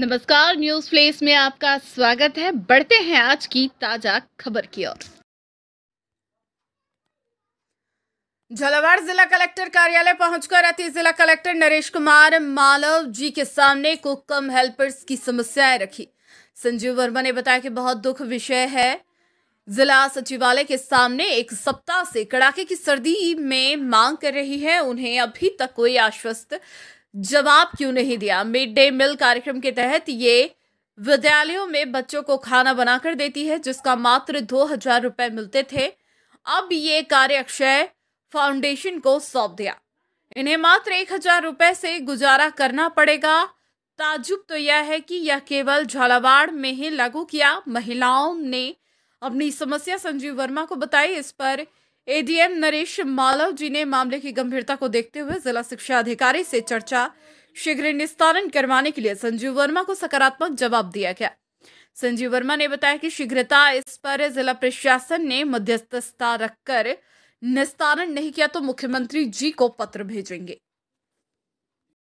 नमस्कार news place में आपका स्वागत है बढ़ते हैं आज की ताजा खबर की ओर झालावाड़ जिला कलेक्टर कार्यालय पहुंचकर अति जिला कलेक्टर नरेश कुमार मालव जी के सामने कुकम हेल्पर्स की समस्याएं रखी संजीव वर्मा ने बताया कि बहुत दुख विषय है जिला सचिवालय के सामने एक सप्ताह से कड़ाके की सर्दी में मांग कर रही है उन्हें अभी तक कोई आश्वस्त जवाब क्यों नहीं दिया मिड डे मिल कार्यक्रम के तहत ये विद्यालयों में बच्चों को खाना बनाकर देती है जिसका मात्र दो हजार रुपए मिलते थे अब ये कार्य अक्षय फाउंडेशन को सौंप दिया इन्हें मात्र एक हजार रुपए से गुजारा करना पड़ेगा ताजुब तो यह है कि यह केवल झालावाड़ में ही लागू किया महिलाओं ने अपनी समस्या संजीव वर्मा को बताई इस पर एडीएम नरेश मालव जी ने मामले की गंभीरता को देखते हुए जिला शिक्षा अधिकारी से चर्चा शीघ्र निस्तारण करवाने के लिए संजीव वर्मा को सकारात्मक जवाब दिया गया संजीव वर्मा ने बताया कि शीघ्रता इस पर जिला प्रशासन ने मध्यस्थता रखकर निस्तारण नहीं किया तो मुख्यमंत्री जी को पत्र भेजेंगे